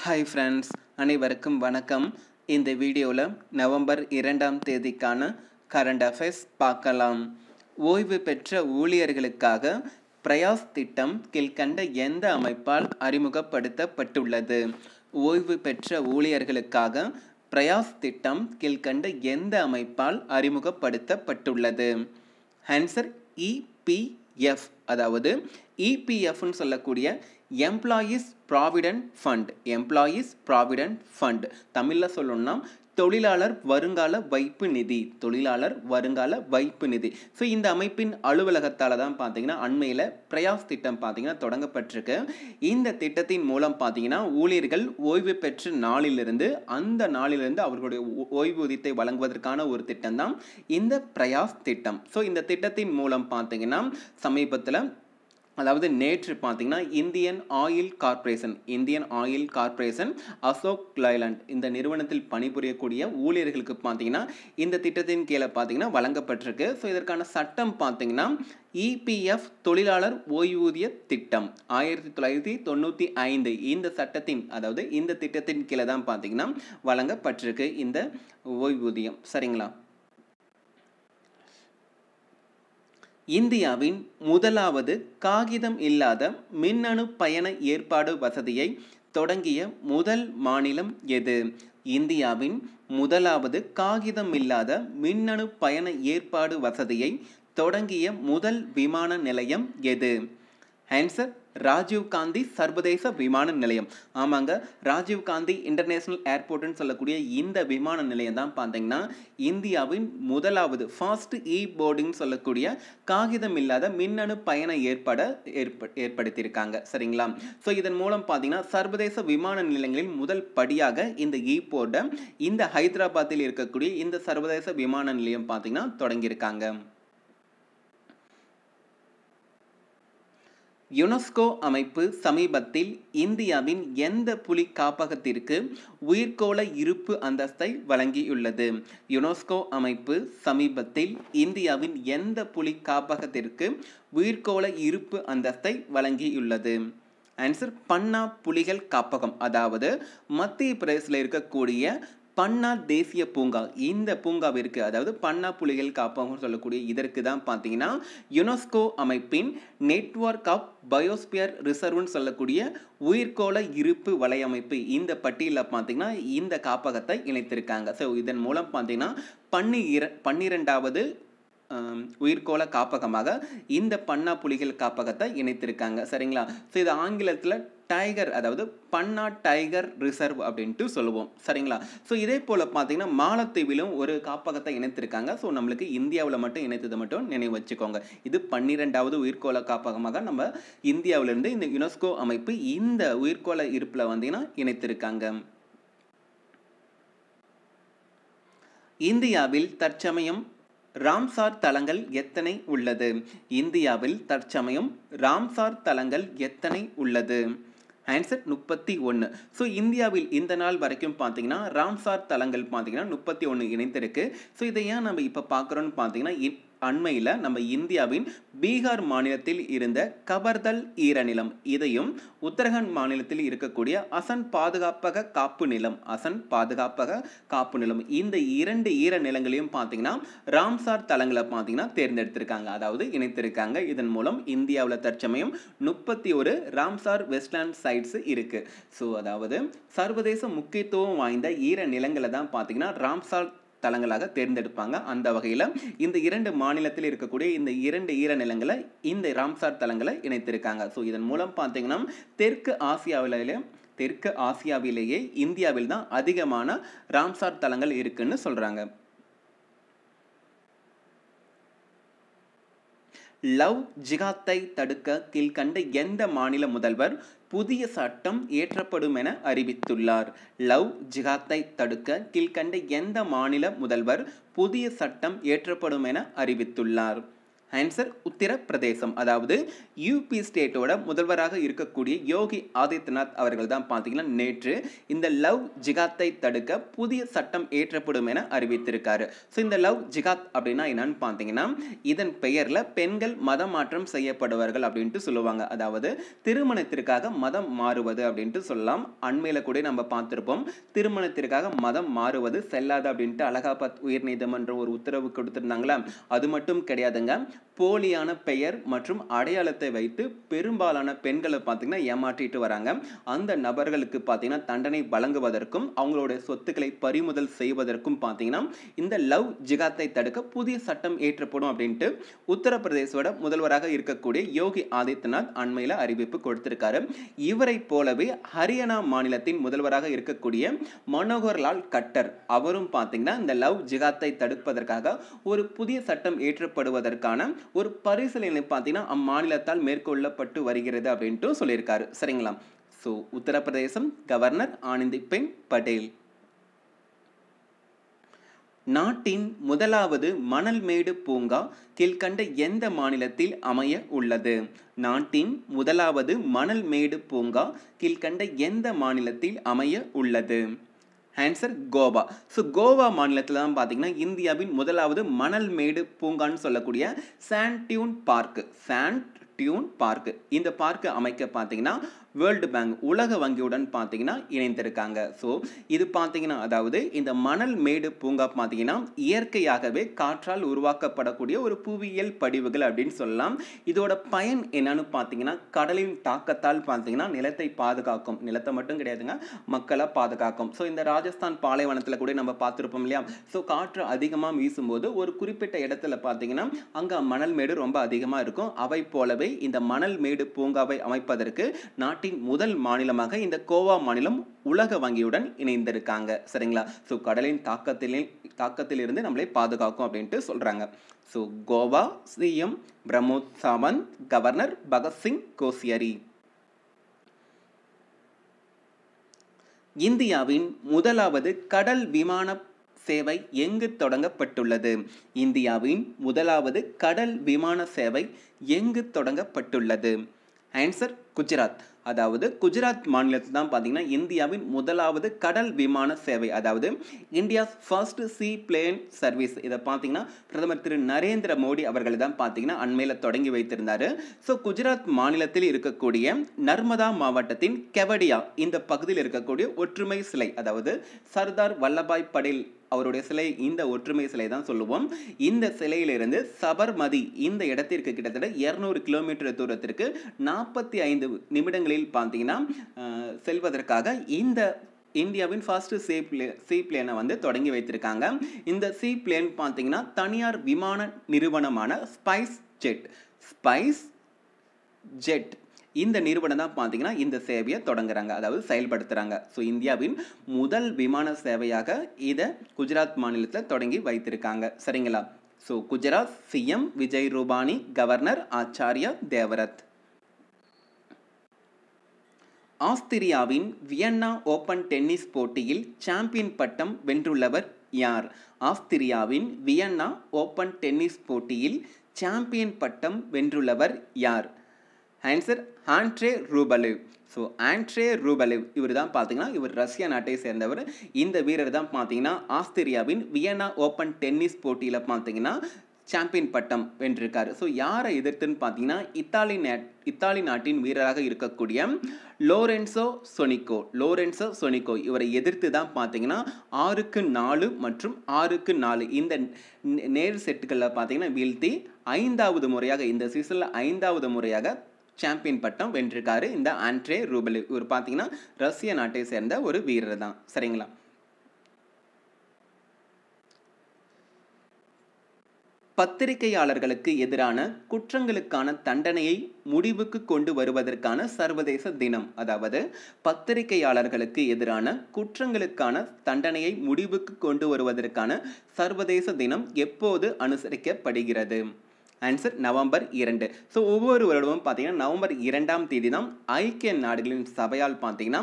hi friends அனைவருக்கும் வணக்கம் இந்த வீடியோவில் நவம்பர் இரண்டாம் தேதிக்கான கரண்ட் அஃபேர்ஸ் பார்க்கலாம் ஓய்வு பெற்ற ஊழியர்களுக்காக பிரயாஸ் திட்டம் கீழ்கண்ட எந்த அமைப்பால் அறிமுகப்படுத்தப்பட்டுள்ளது ஓய்வு பெற்ற ஊழியர்களுக்காக பிரயாஸ் திட்டம் கீழ்கண்ட எந்த அமைப்பால் அறிமுகப்படுத்தப்பட்டுள்ளது ஆன்சர் இபிஎஃப் e அதாவது இபிஎஃப்னு e சொல்லக்கூடிய employees provident fund employees provident fund தமிழில் சொல்லணுன்னா தொழிலாளர் வருங்கால வைப்பு நிதி தொழிலாளர் வருங்கால வைப்பு நிதி ஸோ இந்த அமைப்பின் அலுவலகத்தால் தான் பார்த்தீங்கன்னா அண்மையில் பிரயாஸ் திட்டம் பார்த்திங்கன்னா தொடங்கப்பட்டிருக்கு இந்த திட்டத்தின் மூலம் பார்த்தீங்கன்னா ஊழியர்கள் ஓய்வு பெற்ற நாளிலிருந்து அந்த நாளிலிருந்து அவர்களுடைய ஓய்வூதியத்தை வழங்குவதற்கான ஒரு திட்டம்தான் இந்த பிரயாஸ் திட்டம் ஸோ இந்த திட்டத்தின் மூலம் பார்த்திங்கன்னா சமீபத்தில் அதாவது நேற்று பார்த்திங்கன்னா Indian Oil Corporation Indian Oil Corporation Ashok Leyland இந்த நிறுவனத்தில் பணிபுரியக்கூடிய ஊழியர்களுக்கு பார்த்தீங்கன்னா இந்த திட்டத்தின் கீழே பார்த்தீங்கன்னா வழங்கப்பட்டிருக்கு ஸோ இதற்கான சட்டம் பார்த்தீங்கன்னா இபிஎஃப் தொழிலாளர் ஓய்வூதிய திட்டம் ஆயிரத்தி தொள்ளாயிரத்தி தொண்ணூற்றி ஐந்து இந்த சட்டத்தின் அதாவது இந்த திட்டத்தின் கீழே தான் பார்த்தீங்கன்னா வழங்கப்பட்டிருக்கு இந்த ஓய்வூதியம் சரிங்களா இந்தியாவின் முதலாவது காகிதம் இல்லாத மின்னணு பயண ஏற்பாடு வசதியை தொடங்கிய முதல் மாநிலம் எது இந்தியாவின் முதலாவது காகிதம் இல்லாத மின்னணு பயண ஏற்பாடு வசதியை தொடங்கிய முதல் விமான நிலையம் எது ஆன்சர் ராஜீவ் காந்தி சர்வதேச விமான நிலையம் ஆமாங்க ராஜீவ் காந்தி இன்டர்நேஷ்னல் ஏர்போர்ட்னு சொல்லக்கூடிய இந்த விமான நிலையம் தான் பார்த்தீங்கன்னா இந்தியாவின் முதலாவது ஃபாஸ்ட் இ போர்டிங் சொல்லக்கூடிய காகிதம் இல்லாத மின்னணு பயண ஏற்பட ஏற்ப ஏற்படுத்தியிருக்காங்க சரிங்களா ஸோ இதன் மூலம் பார்த்தீங்கன்னா சர்வதேச விமான நிலையங்களில் முதல் படியாக இந்த இ போர்டை இந்த ஹைதராபாத்தில் இருக்கக்கூடிய இந்த சர்வதேச விமான நிலையம் பார்த்தீங்கன்னா தொடங்கியிருக்காங்க யுனெஸ்கோ அமைப்பு சமீபத்தில் இந்தியாவின் எந்த புலி காப்பகத்திற்கு உயிர்கோள இருப்பு அந்தஸ்தை வழங்கியுள்ளது யுனெஸ்கோ அமைப்பு சமீபத்தில் இந்தியாவின் எந்த புலி காப்பகத்திற்கு உயிர்கோள இருப்பு அந்தஸ்தை வழங்கியுள்ளது ஆன்சர் பன்னா புலிகள் காப்பகம் அதாவது மத்திய பிரதேசில் இருக்கக்கூடிய பன்னா தேசிய பூங்கா இந்த பூங்காவை இருக்குது அதாவது பன்னா புலிகள் காப்பகம்னு சொல்லக்கூடிய இதற்கு தான் பார்த்தீங்கன்னா யுனெஸ்கோ அமைப்பின் நெட்ஒர்க் ஆஃப் பயோஸ்பியர் ரிசர்வ்னு சொல்லக்கூடிய உயிர்கோள இருப்பு வலையமைப்பு இந்த பட்டியலில் பார்த்தீங்கன்னா இந்த காப்பகத்தை இணைத்திருக்காங்க ஸோ இதன் மூலம் பார்த்தீங்கன்னா பன்னி இர பன்னிரெண்டாவது உயிர்கோள காப்பகமாக இந்த பன்னா புலிகள் காப்பகத்தை இணைத்திருக்காங்க சரிங்களா ஸோ இது ஆங்கிலத்தில் டைகர் அதாவது பன்னா டைகர் ரிசர்வ் அப்படின்ட்டு சொல்லுவோம் சரிங்களா ஸோ இதே போல் பார்த்தீங்கன்னா மாலத்தீவிலும் ஒரு காப்பகத்தை இணைத்திருக்காங்க ஸோ நம்மளுக்கு இந்தியாவில் மட்டும் இணைத்ததை மட்டும் நினைவு வச்சுக்கோங்க இது பன்னிரெண்டாவது உயிர்கோள காப்பகமாக நம்ம இந்தியாவிலேருந்து இந்த யுனெஸ்கோ அமைப்பு இந்த உயிர்கோள இருப்பில் வந்தீங்கன்னா இணைத்திருக்காங்க இந்தியாவில் தற்சமயம் ராம்சார் தலங்கள் எத்தனை உள்ளது இந்தியாவில் தற்சமயம் ராம்சார் தலங்கள் எத்தனை உள்ளது ஆன்சர் முப்பத்தி ஒன்று ஸோ இந்தியாவில் இந்த நாள் வரைக்கும் பார்த்தீங்கன்னா ராம்சார் தலங்கள் பார்த்தீங்கன்னா முப்பத்தி ஒன்று இணைந்திருக்கு ஸோ இதை ஏன் நம்ம இப்போ பார்க்குறோன்னு பார்த்தீங்கன்னா அண்மையில் நம்ம இந்தியாவின் பீகார் மாநிலத்தில் இருந்த கபர்தல் ஈரநிலம் இதையும் உத்தரகாண்ட் மாநிலத்தில் இருக்கக்கூடிய அசன் பாதுகாப்பக காப்பு நிலம் அசன் பாதுகாப்பக காப்பு நிலம் இந்த இரண்டு ஈர நிலங்களையும் பார்த்தீங்கன்னா ராம்சார் தலங்களை பார்த்தீங்கன்னா தேர்ந்தெடுத்திருக்காங்க அதாவது இணைத்திருக்காங்க இதன் மூலம் இந்தியாவில் தற்சமயம் முப்பத்தி ஒரு ராம்சார் வெஸ்ட்லேண்ட் சைட்ஸ் இருக்குது ஸோ அதாவது சர்வதேச முக்கியத்துவம் வாய்ந்த ஈர நிலங்களை தான் பார்த்தீங்கன்னா ராம்சார் தலங்களாக தேர்ந்தெடுப்பாங்க அந்த வகையில் இந்த இரண்டு மாநிலத்தில் இருக்கக்கூடிய இந்த இரண்டு ஈரநிலங்களை இந்த ராம்சார் தலங்களை இணைத்திருக்காங்க ஸோ இதன் மூலம் பார்த்தீங்கன்னா தெற்கு ஆசியாவிலேயே தெற்கு ஆசியாவிலேயே இந்தியாவில் தான் அதிகமான ராம்சார் தலங்கள் இருக்குன்னு சொல்கிறாங்க லவ் ஜிகாத்தை தடுக்க கீழ்கண்ட எந்த மாநில முதல்வர் புதிய சட்டம் ஏற்றப்படும் என அறிவித்துள்ளார் லவ் ஜிகாத்தை தடுக்க கீழ்கண்ட எந்த மாநில முதல்வர் புதிய சட்டம் ஏற்றப்படும் என அறிவித்துள்ளார் ஆன்சர் உத்தரப்பிரதேசம் அதாவது யூபி ஸ்டேட்டோட முதல்வராக இருக்கக்கூடிய யோகி ஆதித்யநாத் அவர்கள் தான் பார்த்தீங்கன்னா நேற்று இந்த லவ் ஜிகாத்தை தடுக்க புதிய சட்டம் ஏற்றப்படும் என அறிவித்திருக்காரு ஸோ இந்த லவ் ஜிகாத் அப்படின்னா என்னன்னு பார்த்தீங்கன்னா இதன் பெயரில் பெண்கள் மதம் மாற்றம் செய்யப்படுவார்கள் அப்படின்ட்டு சொல்லுவாங்க அதாவது திருமணத்திற்காக மதம் மாறுவது அப்படின்ட்டு சொல்லலாம் அண்மையில் கூட நம்ம பார்த்துருப்போம் திருமணத்திற்காக மதம் மாறுவது செல்லாது அப்படின்ட்டு அலகாபாத் உயர்நீதிமன்றம் ஒரு உத்தரவு கொடுத்துருந்தாங்களா அது மட்டும் கிடையாதுங்க போலியான பெயர் மற்றும் அடையாளத்தை வைத்து பெரும்பாலான பெண்களை பார்த்திங்கன்னா ஏமாற்றிட்டு வராங்க அந்த நபர்களுக்கு பார்த்திங்கன்னா தண்டனை வழங்குவதற்கும் அவங்களுடைய சொத்துக்களை பறிமுதல் செய்வதற்கும் பார்த்திங்கன்னா இந்த லவ் ஜிகாத்தை தடுக்க புதிய சட்டம் ஏற்றப்படும் அப்படின்ட்டு உத்தரப்பிரதேசோட முதல்வராக இருக்கக்கூடிய யோகி ஆதித்யநாத் அண்மையில் அறிவிப்பு கொடுத்திருக்காரு இவரை போலவே ஹரியானா மாநிலத்தின் முதல்வராக இருக்கக்கூடிய மனோகர்லால் கட்டர் அவரும் பார்த்திங்கன்னா இந்த லவ் ஜிகாத்தை தடுப்பதற்காக ஒரு புதிய சட்டம் ஏற்றப்படுவதற்கான ஒரு பரிசீலனை பார்த்தீங்கன்னா அம்மாநிலத்தால் மேற்கொள்ளப்பட்டு வருகிறது அப்படின்ட்டு சொல்லியிருக்காரு சரிங்களா ஸோ உத்தரப்பிரதேசம் கவர்னர் ஆனந்தி பென் பட்டேல் நாட்டின் முதலாவது மணல் மேடு பூங்கா கீழ்கண்ட எந்த மாநிலத்தில் அமைய உள்ளது நாட்டின் முதலாவது மணல் மேடு பூங்கா கீழ்கண்ட எந்த மாநிலத்தில் அமைய உள்ளது ஆன்சர் கோவா ஸோ கோவா மாநிலத்தில் தான் பார்த்தீங்கன்னா இந்தியாவின் முதலாவது மணல் மேடு பூங்கான்னு சொல்லக்கூடிய sand dune park sand dune park இந்த பார்க்கு அமைக்க பார்த்தீங்கன்னா வேர்ல்டு பேங்க் உலக வங்கியுடன் பார்த்தீங்கன்னா இணைந்திருக்காங்க ஸோ இது பார்த்தீங்கன்னா அதாவது இந்த மணல் மேடு பூங்கா பார்த்தீங்கன்னா இயற்கையாகவே காற்றால் உருவாக்கப்படக்கூடிய ஒரு புவியியல் படிவுகள் அப்படின்னு சொல்லலாம் இதோட பயன் என்னன்னு பார்த்தீங்கன்னா கடலின் தாக்கத்தால் பார்த்தீங்கன்னா நிலத்தை பாதுகாக்கும் நிலத்தை மட்டும் கிடையாதுங்க மக்களை பாதுகாக்கும் ஸோ இந்த ராஜஸ்தான் பாலைவனத்தில் கூட நம்ம பார்த்துருப்போம் இல்லையா ஸோ காற்று அதிகமாக வீசும்போது ஒரு குறிப்பிட்ட இடத்துல பார்த்தீங்கன்னா அங்கே மணல் மேடு ரொம்ப அதிகமாக இருக்கும் அவை போலவே இந்த மணல் மேடு பூங்காவை அமைப்பதற்கு நாட்டு நாட்டின் முதல் மாநிலமாக இந்த கோவா மாநிலம் உலக வங்கியுடன் இணைந்திருக்காங்க சரிங்களா ஸோ கடலின் தாக்கத்தில் தாக்கத்திலிருந்து நம்மளை பாதுகாக்கும் அப்படின்ட்டு சொல்கிறாங்க so Goa CM Pramod Sawant governor Bhagat Singh Koshyari இந்தியாவின் முதலாவது கடல் விமான சேவை எங்கு தொடங்கப்பட்டுள்ளது இந்தியாவின் முதலாவது கடல் விமான சேவை எங்கு தொடங்கப்பட்டுள்ளது ஆன்சர் குஜராத் அதாவது குஜராத் மாநிலத்தில் தான் பார்த்தீங்கன்னா இந்தியாவின் முதலாவது கடல் விமான சேவை அதாவது India's first sea plane service இதை பார்த்தீங்கன்னா பிரதமர் திரு நரேந்திர மோடி அவர்கள் தான் பார்த்தீங்கன்னா அண்மையில் தொடங்கி வைத்திருந்தார் ஸோ குஜராத் மாநிலத்தில் இருக்கக்கூடிய நர்மதா மாவட்டத்தின் கெவடியா இந்த பகுதியில் இருக்கக்கூடிய ஒற்றுமை சிலை அதாவது சர்தார் வல்லபாய் படேல் அவருடைய சிலை இந்த ஒற்றுமை சிலை தான் சொல்லுவோம் இந்த சிலையிலிருந்து சபர்மதி இந்த இடத்திற்கு கிட்டத்தட்ட இரநூறு கிலோமீட்டர் தூரத்திற்கு நாற்பத்தி ஐந்து நிமிடங்களில் பார்த்தீங்கன்னா செல்வதற்காக இந்த இந்தியாவின் ஃபர்ஸ்ட்டு சீ பிளே சீ பிளேனை வந்து தொடங்கி வைத்திருக்காங்க இந்த சீ பிளேன் பார்த்தீங்கன்னா தனியார் விமான நிறுவனமான ஸ்பைஸ் ஜெட் ஸ்பைஸ் ஜெட் இந்த நிறுவனம் தான் பார்த்தீங்கன்னா இந்த சேவையை தொடங்குறாங்க அதாவது செயல்படுத்துகிறாங்க ஸோ இந்தியாவின் முதல் விமான சேவையாக இதை குஜராத் மாநிலத்தில் தொடங்கி வைத்திருக்காங்க சரிங்களா so Gujarat CM Vijay Rupani governor Acharya Devvrat ஆஸ்திரியாவின் வியன்னா ஓப்பன் டென்னிஸ் போட்டியில் சாம்பியன் பட்டம் வென்றுள்ளவர் யார் ஆஸ்திரியாவின் வியன்னா ஓப்பன் டென்னிஸ் போட்டியில் சாம்பியன் பட்டம் வென்றுள்ளவர் யார் answer Andrey Rublev so Andrey Rublev இவர் தான் பார்த்தீங்கன்னா இவர் ரஷ்யா நாட்டை சேர்ந்தவர் இந்த வீரர் தான் பார்த்தீங்கன்னா ஆஸ்திரியாவின் வியன்னா ஓப்பன் டென்னிஸ் போட்டியில் பார்த்தீங்கன்னா சாம்பியன் பட்டம் வென்றிருக்கார் ஸோ யாரை எதிர்த்துன்னு பார்த்தீங்கன்னா இத்தாலி நாட் இத்தாலி நாட்டின் வீரராக இருக்கக்கூடிய லோரென்சோ சொனிக்கோ லோரென்சோ சொனிக்கோ இவரை எதிர்த்து தான் பார்த்தீங்கன்னா ஆறுக்கு நாலு மற்றும் ஆறுக்கு நாலு இந்த நேர் செட்டுகளில் பார்த்தீங்கன்னா வீழ்த்தி ஐந்தாவது முறையாக இந்த சீசனில் ஐந்தாவது முறையாக சாம்பியன் பட்டம் வென்றிருக்காரு இந்த ஆண்ட்ரே ரூபலு இவர் பார்த்தீங்கன்னா ரஷ்ய நாட்டை சேர்ந்த ஒரு வீரர் தான் சரிங்களா பத்திரிகையாளர்களுக்கு எதிரான குற்றங்களுக்கான தண்டனையை முடிவுக்கு கொண்டு வருவதற்கான சர்வதேச தினம் அதாவது பத்திரிகையாளர்களுக்கு எதிரான குற்றங்களுக்கான தண்டனையை முடிவுக்கு கொண்டு வருவதற்கான சர்வதேச தினம் எப்போது அனுசரிக்கப்படுகிறது ஆன்சர் நவம்பர் இரண்டு ஸோ ஒவ்வொரு வருடமும் பார்த்தீங்கன்னா நவம்பர் இரண்டாம் தேதி தான் ஐக்கிய நாடுகளின் சபையால் பார்த்தீங்கன்னா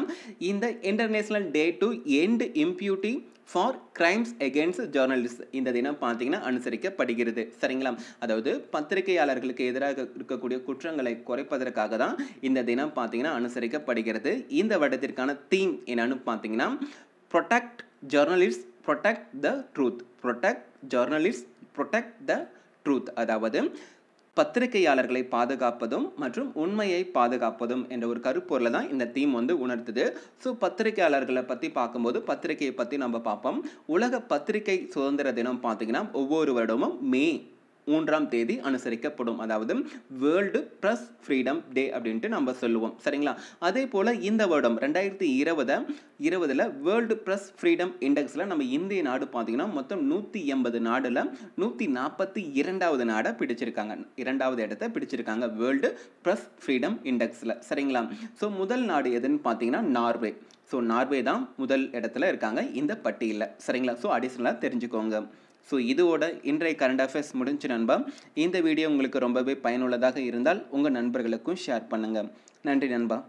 இந்த international day to end impunity for crimes against journalist இந்த தினம் பார்த்தீங்கன்னா அனுசரிக்கப்படுகிறது சரிங்களா அதாவது பத்திரிகையாளர்களுக்கு எதிராக இருக்கக்கூடிய குற்றங்களை குறைப்பதற்காக தான் இந்த தினம் பார்த்தீங்கன்னா அனுசரிக்கப்படுகிறது இந்த வருடத்திற்கான தீம் என்னன்னு பார்த்தீங்கன்னா protect journalist protect the truth protect journalist protect the truth அதாவது பத்திரிகையாளர்களை பாதுகாப்பதும் மற்றும் உண்மையை பாதுகாப்பதும் என்ற ஒரு கருப்பொருளை தான் இந்த தீம் வந்து உணர்த்துது ஸோ பத்திரிகையாளர்களை பற்றி பார்க்கும்போது பத்திரிகையை பற்றி நம்ம பார்ப்போம் உலக பத்திரிகை சுதந்திர தினம் பார்த்திங்கன்னா ஒவ்வொரு வருடமும் மே மூன்றாம் தேதி அனுசரிக்கப்படும் அதாவது வேர்ல்டு ப்ரெஸ் ஃப்ரீடம் டே அப்படின்ட்டு நம்ம சொல்லுவோம் சரிங்களா அதே போல் இந்த வருடம் ரெண்டாயிரத்தி இருபதை இருபதில் வேர்ல்டு ப்ரெஸ் ஃப்ரீடம் இண்டெக்ஸில் நம்ம இந்திய நாடு பார்த்திங்கன்னா மொத்தம் நூற்றி எண்பது நாடில் நூற்றி நாற்பத்தி இரண்டாவது நாடை பிடிச்சிருக்காங்க இரண்டாவது இடத்த பிடிச்சிருக்காங்க வேர்ல்டு ப்ரெஸ் ஃப்ரீடம் இண்டெக்ஸில் சரிங்களா ஸோ முதல் நாடு எதுன்னு பார்த்தீங்கன்னா நார்வே ஸோ நார்வே தான் முதல் இடத்துல இருக்காங்க இந்த பட்டியலில் சரிங்களா ஸோ அடிஷ்னலாக தெரிஞ்சுக்கோங்க ஸோ இதுவோட இன்றைய கரண்ட் அஃபேர்ஸ் முடிஞ்சு நண்பா இந்த வீடியோ உங்களுக்கு ரொம்பவே பயனுள்ளதாக இருந்தால் உங்கள் நண்பர்களுக்கும் ஷேர் பண்ணுங்கள் நன்றி நண்பா